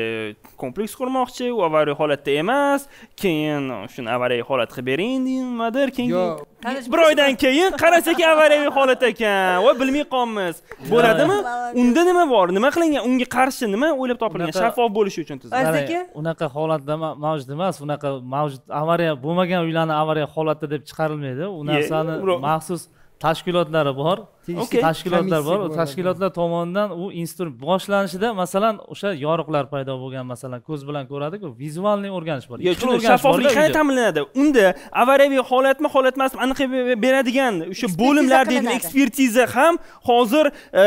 kompleks qurmoqchi u avariya holatda emas keyin shuni avariyaviy holat qilib bering nimadir keyin bir oydan keyin qarasaki avariyaviy holat ekan voy bilmay qolibmiz bo'ladimi unda nima bor nima qilingan unga qarshi nima o'ylab topilgan shaffof bo'lishi uchun tizim aka unaqa holatda mavjud emas unaqa mavjud avariya bo'lmagan uylarni avariya holati deb chiqarilmaydi u narsani maxsus tashkilotlari bor tegishli tashkilotlar bor u tashkilotlar tomonidan u instrument boshlanishida masalan o'sha yoriqlar paydo bo'lgan masalan ko'z bilan ko'radiku vizualniy o'rganish bor shaffoflik qanday ta'minlanadi unda avariyaviy holatmi holat emasmi aniq beradigan o'sha bo'limlar deydi ekspertiza ham hozir e,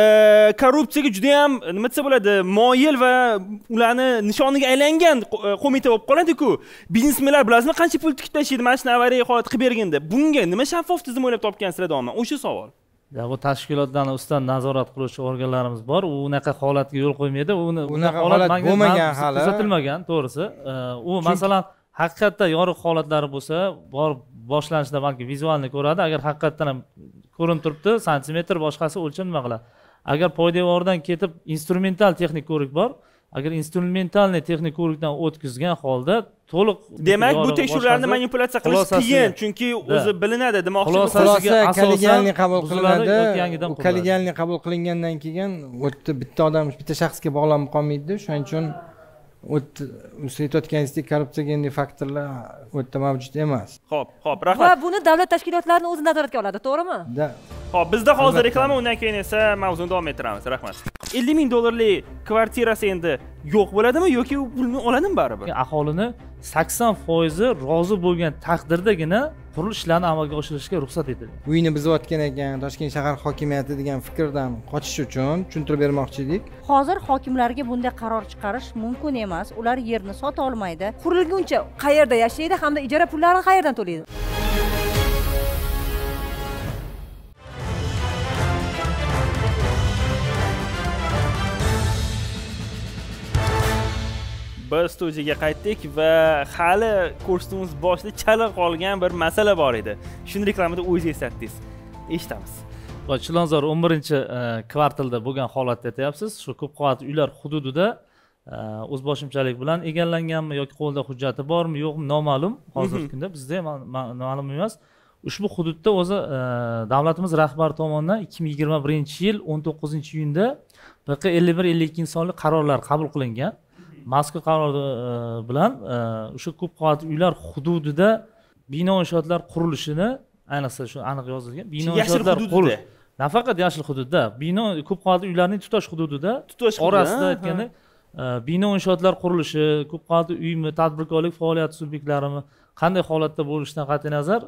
korrupsiyaga juda yam nima desa bo'ladi moyil va ularni nishoniga aylangan e, qo'mita bo'lib qoladiku biznesmenlar bilasizmi qancha pul tikib tashlaydi mana shuni avariya holat qilib berganda bunga nima shaffof tizim o'ylab topgansizlar deyapman o'sha savol bu tashkilotlarni ustidan nazorat qiluvchi organlarimiz bor u unaqa holatga yo'l qo'ymaydi uni unaqa holat bo'lmagan hali kuzatilmagan to'g'risi u masalan haqiqatda yorug' holatlari bo'lsa borib boshlanishda balki vizualni ko'radi agar haqiqatdan ham ko'rinib turibdi santimetr boshqasi o'lchab nima qiladi agar poydevordan ketib instrumental texnik ko'rik bor agar instrumentalniy texnik ko'rikdan o'tkazgan holda to'liq demak bu tekshiruvlarni manipulyatsiya qilish qiyin chunki o'zi bilinadi demoqchi qabul qilinadi kollegialniy qabul qilingandan keyin bitta odam bitta shaxsga bog'lanib qolmaydi o'shaning uchun o'ta siz aytayotganingizdek korrupsiyagenniy faktorlar u yerda mavjud emas ho'p ho'p rahmat va buni davlat tashkilotlarini o'zi nazoratga oladi to'g'rimi да ho'p bizda hozir reklama undan keyin esa mavzuni davom ettiramiz rahmat ellik ming dollarlik kvartirasi endi yo'q bo'ladimi yoki u pulni oladimi baribir aholini sakson foizi rozi bo'lgan taqdirdagina qurilish ishlarini amalga oshirishga ruxsat etilgan uyni buzayotgan ekan toshkent shahar hokimiyati degan fikrdan qochish uchun tushuntirib bermoqchi edik hozir hokimlarga bunday qaror chiqarish mumkin emas ular yerni sota olmaydi qurilguncha qayerda yashaydi hamda ijara pullarini qayerdan to'laydi bir studiyaga qaytdik va hali kursimiz boshida chala qolgan bir masala bor edi shuni reklamada o'zingiz eslatdingiz eshitamiz chilonzor o'n birinchi e, kvartalda bo'lgan holatni aytyapsiz shu ko'p qavatli uylar hududida e, o'zboshimchalik bilan egallanganmi yoki qo'lida hujjati bormi yo'qmi noma'lum hozirgi kunda bizda ham ma'lum emas ushbu hududda o'zi e, davlatimiz rahbari tomonidan ikki ming yigirma birinchi yil o'n to'qqizinchi iyunda bq ellik bir ellik ikkinchi sonli qarorlar qabul qilingan mazkur qaror e, bilan e, o'sha ko'p qavatli uylar hududida bino inshootlar qurilishini ayniqsa shu aniq yozilgan bino inshootlar qurilish nafaqat yashil hududda bino ko'p qavatli uylarning tutash hududida tutash orasida aytganda e, bino inshootlar qurilishi ko'p qavatli uymi tadbirkorlik faoliyati subyektlarimi qanday holatda bo'lishidan qat'iy nazar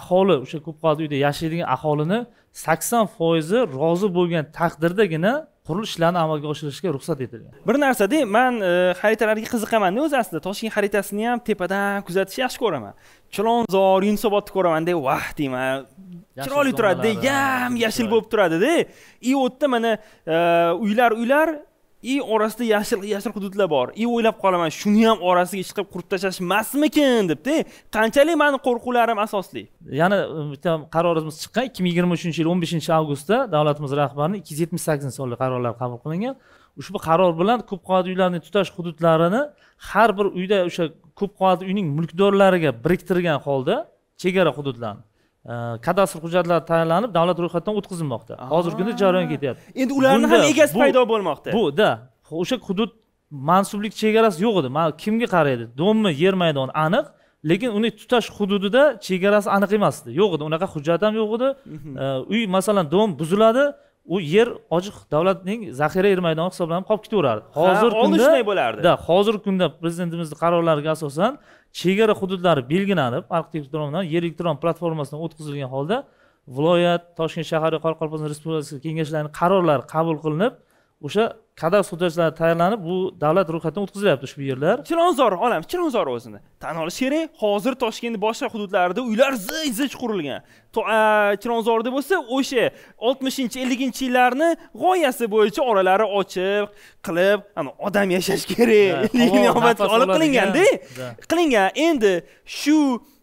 aholi o'sha ko'p qavatli uyda yashaydigan aholini sakson foizi rozi bo'lgan taqdirdagina qurilish ishlarini amalga oshirishga ruxsat etilgan bir narsada man e, xaritalarga qiziqamanda o'zi aslida toshkent xaritasini ham tepadan kuzatishni yaxshi ko'raman chilonzor yunusobodni ko'ramanda vah deyman chiroyli turadida yam yashil bo'lib turadida и u yerda mana e, uylar uylar i orasida yashil yashil hududlar bor i o'ylab qolaman shuni ham orasiga chiqib qurib tashlashmasmikin debda qanchalik mani qo'rquvlarim asosli yana e, bitta qarorimiz chiqqan ikki ming yigirma uchinchi yil o'n beshinchi avgustda davlatimiz rahbarini ikki yuz yetmish sakkizinchi sonli qarorlar qabul qilingan ushbu qaror bilan ko'p qavatli uylarni tutash hududlarini har bir uyda o'sha ko'p qavatli uyning mulkdorlariga biriktirgan holda chegara hududlarni kadastr э, hujjatlari tayyorlanib davlat ro'yxatidan o'tkazilmoqda hozirgi kunda jarayon ketyapti endi ularni ham egasi paydo bo'lmoqda bu да o'sha hudud mansublik chegarasi yo'q edi kimga qaraydi do'mi yer maydoni aniq lekin uni tutash hududida chegarasi aniq emas edi yo'q edi unaqa hujjat ham yo'q edi mhm. э, uy masalan dom buziladi u yer ochiq davlatning zaxira yer maydoni hisoblanib qolib ketaverardi hozir kunda bo'lardi да hozirgi kunda prezidentimizni qarorlariga asosan chegara hududlari belgilanib arxitektronomdan yer elektron platformasidan o'tkazilgan holda viloyat toshkent shahri qoraqalpog'iston respublikasi kengashlarini qarorlari qabul qilinib o'sha kadar sudyachilar tayyorlanib bu davlat ro'yxatidan o'tkazilyapti ushbu yerlar chilonzor olamiz chilonzor o'zini tan olish kerak hozir toshkentni boshqa hududlarida uylar zich zich qurilgan chilonzorda bo'lsa o'sha oltmishinchi elliginchi yillarni g'oyasi bo'yicha oralari ochiq qilib odam yashash kerak olib qilinganda qilingan endi shu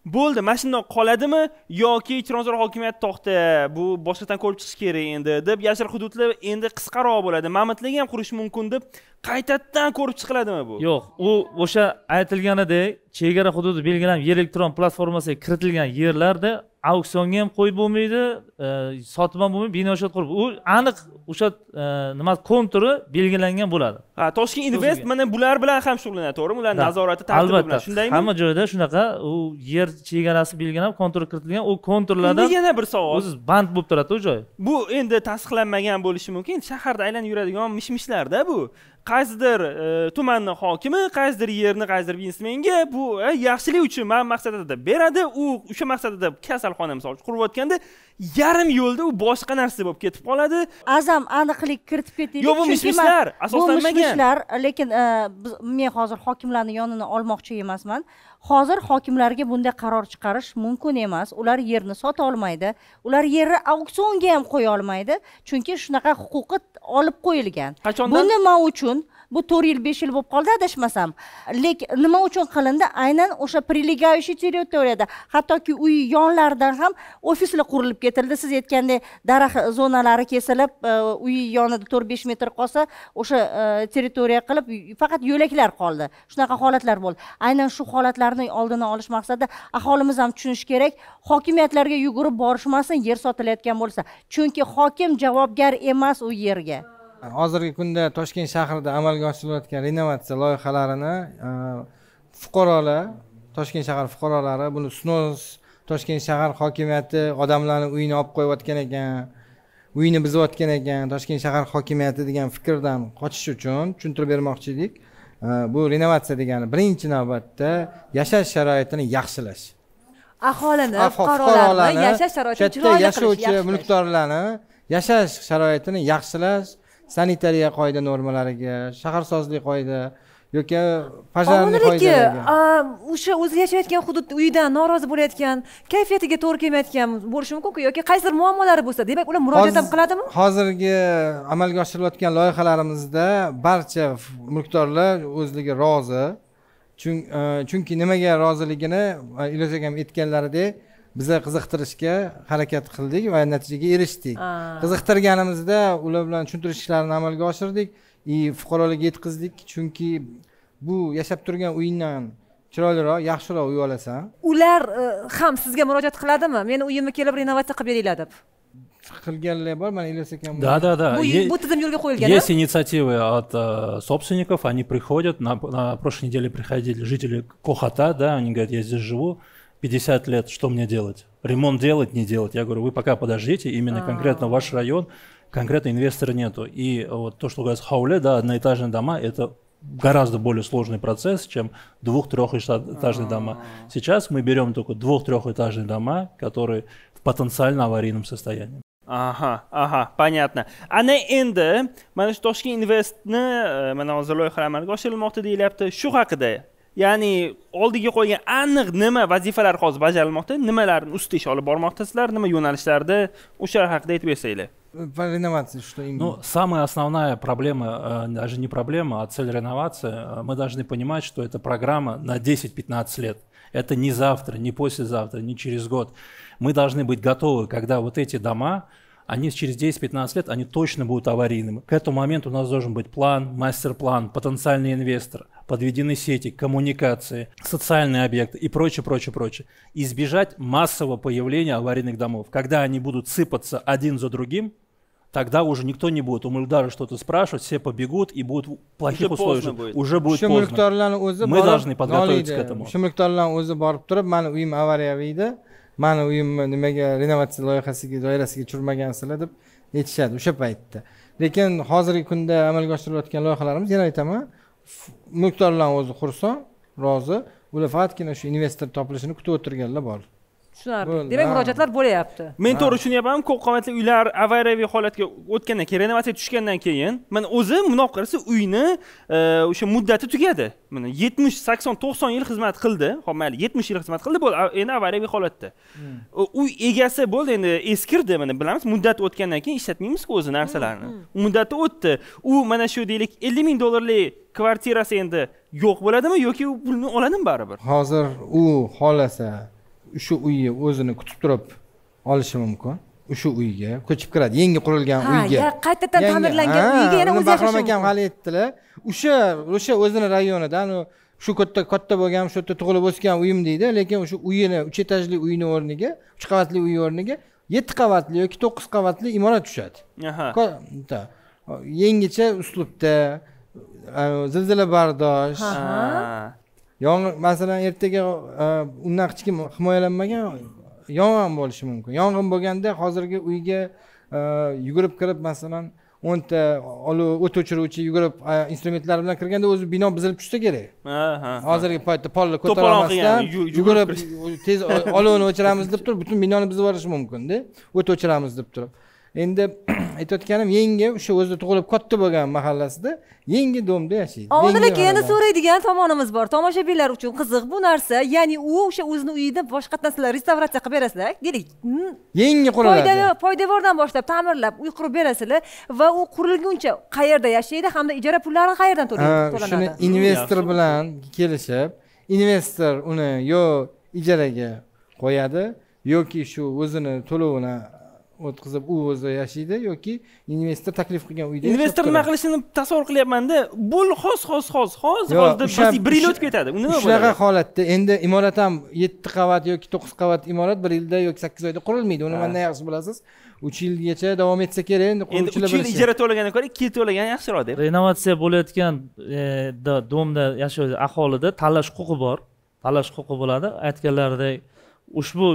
bo'ldi mana shundoq qoladimi yoki chilonzor hokimiyati to'xta bu boshqatdan ko'rib chiqish kerak endi deb yashil hududlar endi qisqaroq bo'ladi mamatlarga ham qurish mumkin deb qaytadan ko'rib chiqiladimi bu yo'q u o'sha aytilganidek chegara hududi belgilanib yer elektron platformasiga kiritilgan yerlarda auksionga ham qo'yib bo'lmaydi Э, sotimon bo'lmay binoshat qurib u aniq o'sha e, nima konturi belgilangan bo'ladi ha toshkent invest mana bular bilan ham shug'ullanadi to'g'rimi ularni nazorati tartibi shundaymi hamma joyda shunaqa u yer chegarasi belgilanib kontur kiritilgan u konturlardan endi yana bir savol o'zi band bo'lib turadi u joy bu endi tasdiqlanmagan bo'lishi mumkin shaharda aylanib yuradigan mish mishlarda bu qaysidir e, tumanni hokimi qaysidir yerni qaysidir biznesmenga bu e, yaxshilik uchun man maqsadida beradi u o'sha maqsadida kasalxona misol uchun qurib yarim yo'lda u boshqa narsa bo'lib ketib qoladi azam aniqlik kiritib ketaylik yo'q bu mish mishlar asoslanmagan lekin e, men hozir hokimlarni yonini olmoqchi emasman hozir hokimlarga bunday qaror chiqarish mumkin emas ular yerni sota olmaydi ular yerni auksionga ham qo'ya olmaydi chunki shunaqa huquqi olib qo'yilgan qachondan buni man uchun bu to'rt yil besh yil bo'lib qoldi adashmasam lekin nima uchun qilindi aynan o'sha прилегающий territoriyada hattoki uy yonlaridan ham ofislar qurilib ketildi siz aytgandek daraxt zonalari kesilib e, uy yonida to'rt besh metr qolsa o'sha e, territoriya qilib faqat yo'laklar qoldi shunaqa holatlar bo'ldi aynan shu holatlarni oldini olish maqsadida aholimiz ham tushunishi kerak hokimiyatlarga yugurib borishmasin yer sotilayotgan bo'lsa chunki hokim javobgar emas u yerga hozirgi kunda toshkent shahrida amalga oshirilayotgan renovatsiya loyihalarini e, fuqarolar toshkent shahar fuqarolari buni snos toshkent shahar hokimiyati odamlarni uyini olib qo'yayotgan ekan uyini buzayotgan ekan toshkent shahar hokimiyati degan fikrdan qochish uchun tushuntirib bermoqchi edik e, bu renovatsiya degani birinchi navbatda yashash sharoitini yaxshilash aholini fuqarolarni yashash sharoitini chiroyli qilish yashovchi mulkdorlarni yashash sharoitini yaxshilash sanitariya qoida normalariga shaharsozlik qoida yoki пожарный qoidalariga o'sha o'zi yashayotgan hudud uyidan norozi bo'layotgan kayfiyatiga to'g'ri kelmayotgan bo'lishi mumkinku yoki qaysidir muammolari bo'lsa demak ular murojaat ham qiladimi hozirgi amalga oshirilayotgan loyihalarimizda barcha mulkdorlar o'zligi rozi chunki nimaga roziligini iloji akam aytganlaridek biza qiziqtirishga harakat qildik va natijaga erishdik ah. qiziqtirganimizda ular bilan tushuntirish ishlarini amalga oshirdik и fuqarolarga yetkazdik chunki bu yashab turgan uyingdan chiroyliroq yaxshiroq uy olasan ular e, ham sizga murojaat qiladimi meni uyimni kelib renovatsiya qilib beringlar deb qilganlar bor mana ilyos akam да да да bu tizim yo'lga qo'yilgan есть инициативы от э, собственников они приходят на, на прошлой неделе приходили жители кохота да они говорят я здесь живу 50 лет, что мне делать? Ремонт делать, не делать? Я говорю, вы пока подождите, именно А-а-а. конкретно ваш район, конкретно инвестора нету. И вот то, что говорят хауле, да, одноэтажные дома, это гораздо более сложный процесс, чем двух трехэтажные а. дома. Сейчас мы берем только двух-трехэтажные дома, которые в потенциально аварийном состоянии. Ага, ага, понятно. А на инде, Ana endi mana shu Toshkent Investni mana hozir loyihalar amalga oshirilmoqda deyapti. Shu haqida ya'ni oldiga qo'ygan aniq nima vazifalar hozir bajarilmoqda nimalarni usti ish olib bormoqdasizlar nima yo'nalishlarda o'shalar haqida aytib bersanglar по реновации что именно? Ну, самая основная проблема, э, даже не проблема, а цель реновации, э, мы должны понимать, что это программа на 10-15 лет. Это не завтра, не послезавтра, не через год. Мы должны быть готовы, когда вот эти дома, они через 10-15 лет, они точно будут аварийными. К этому моменту у нас должен быть план, мастер-план, потенциальный инвестор, подведены сети, коммуникации, социальные объекты и прочее, прочее, прочее. Избежать массового появления аварийных домов. Когда они будут сыпаться один за другим, тогда уже никто не будет у Мульдара что-то спрашивать, все побегут и будут в плохих уже условиях. Уже будет поздно. Мы должны подготовиться к этому. mani uyim nimaga renovatsiya loyihasiga doirasiga tushirmagansizlar deb aytishadi o'sha paytda lekin hozirgi kunda amalga oshirilayotgan loyihalarimiz yana aytaman mulkdorlarni o'zi xursand rozi ular faqatgina shu investor topilishini kutib o'tirganlar bor tushunarli demak murojaatlar bo'lyapti men to'g'ri tushunyapmanmi ko'p qavatli uylar avariyaviy holatga o'tgandan keyin renovatsiya tushgandan keyin mana o'zi bunaqa qarasa uyni e, o'sha muddati tugadi mana yetmish sakson to'qson yil xizmat qildi hop mayli yetmish yil xizmat qildi bo'ldi endi avariyaviy holatda hmm. uy egasi bo'ldi endi eskirdi mana bilamiz muddat o'tgandan keyin ishlatmaymizku o'zi narsalarni hmm, hmm. muddati o'tdi u mana shu deylik ellik ming dollarlik kvartirasi endi yo'q bo'ladimi yoki u pulni oladimi baribir hozir u xolasa shu uyni o'zini kutib turib olishi mumkin o'sha uyga ko'chib kiradi yangi qurilgan uyga qaytadan ta'mirlangan uyga yana o'zi bahrom akam hali aytdilar o'sha o'sha o'zini rayonida shu katta katta bo'lgan shu yerda tug'ilib o'sgan uyim deydi lekin o'sha uyini uch etajli uyni o'rniga uch qavatli uy o'rniga yetti qavatli yoki to'qqiz qavatli imorat tushadi yangicha uslubda zilzila bardosh yong'in masalan ertaga e, undan hech kim himoyalanmagan yong'in bo'lishi mumkin yong'in bo'lganda hozirgi uyga e, yugurib kirib masalan o'nta olov o't o'chiruvchi yugurib e, instrumentlar bilan kirganda o'zi bino buzilib tushsa kerak hozirgi paytda polni ko'tarolmasdan yugurib tez olovni o'chiramiz deb turib butun binoni buzib yuborishi mumkinda o't o'chiramiz deb turib endi aytayotganim yangi o'sha o'zi tug'ilib katta bo'lgan mahallasida yangi domda yashaydi oldilaka yana so'raydigan tomonimiz bor tomoshabinlar uchun qiziq bu narsa ya'ni u o'sha o'zini uyini boshqa narsalar restavratsiya qilib berasizlar deylik hmm. yangi quriladi poydevordan boshlab ta'mirlab uy qurib berasizlar va u qurilguncha qayerda yashaydi hamda ijara pullarini qayerdan to'lanadi shuni investor bilan kelishib investor uni yo ijaraga qo'yadi yoki shu o'zini to'lovini o'tkazib u o'zi yashaydi yoki investor taklif qilgan uyda investor nima qilishini tasavvur qilyapmanda bo'l hozir hozir hozir hozir hozir bir yil o'tib ketadi unda shunaqa holatda endi imorat ham yetti qavat yoki to'qqiz qavat imorat bir yilda yoki sakkiz oyda qurilmaydi uni mandan yaxshi bilasiz uch yilgacha davom etsa kerak endi endi uch yil ijara to'lagandan ko'ra ikki yil to'lagan yaxshiroq deb renovatsiya bo'layotgan e, domda yashaydigan aholida tanlash huquqi bor tanlash huquqi bo'ladi aytganlaridek ushbu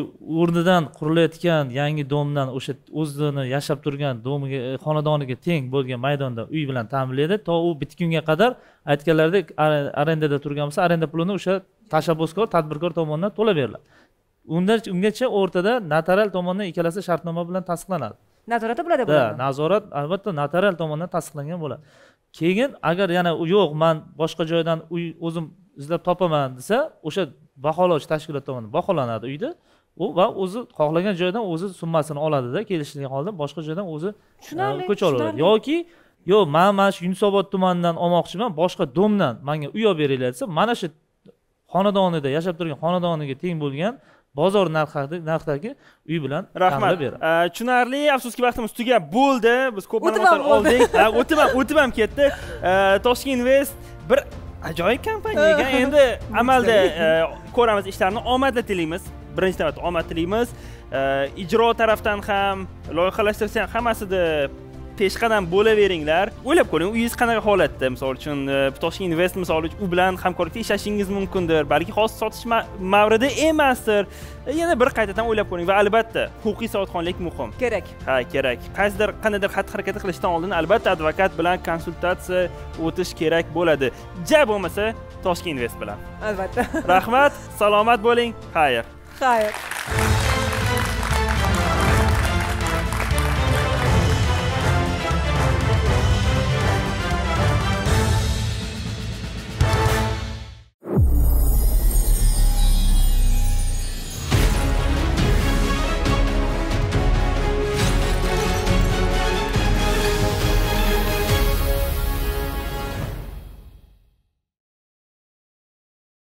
o'rnidan qurilayotgan yangi domdan o'sha o'zini yashab turgan domiga e, xonadoniga teng bo'lgan maydonda uy bilan ta'minlaydi to u bitgunga qadar aytganlaridek arendada turgan bo'lsa arenda pulini o'sha tashabbuskor tadbirkor tomonidan to'lab beriladi unda ungacha o'rtada notarial tomonidan ikkalasi shartnoma bilan tasdiqlanadi nazorati bo'ladi da nazorat albatta notarial tomonidan tasdiqlangan bo'ladi keyin agar yana yo'q man boshqa joydan uy o'zim izlab topaman desa o'sha baholovchi tashkilot tomonidan baholanadi uyda u va o'zi xohlagan joydan o'zi summasini oladida kelishilgan holda boshqa joydan o'zi e, ko'cha oladi yoki yo'q man mana shu yunusobod tumanidan olmoqchiman boshqa domdan manga uy olib beringlar desa mana shu xonadonida yashab turgan xonadoniga teng bo'lgan bozor narxidagi uy bilan rahmat e, tushunarli afsuski vaqtimiz tugab bo'ldi biz ko'p ma'lumotlar oldik o'tib ham o'tib ham ketdi e, toshkent invest bir ajoyib kompaniya ekan endi amalda ko'ramiz ishlarni omadli tilaymiz birinchi navbatda omad tilaymiz ijro tarafdan ham loyihalashtirish ham hammasida peshqadam bo'laveringlar o'ylab ko'ring uyingiz qanaqa holatda misol uchun e, toshkent invest misol uchun u bilan hamkorlikda ishlashingiz mumkindir balki hozir sotish mavridi emasdir e, yana bir qaytadan o'ylab ko'ring va albatta huquqiy savodxonlik muhim kerak ha kerak qaysidir qandaydir xatti harakat qilishdan oldin albatta advokat bilan konsultatsiya o'tish kerak bo'ladi ja bo'lmasa toshkent invest bilan albatta rahmat salomat bo'ling xayr xayr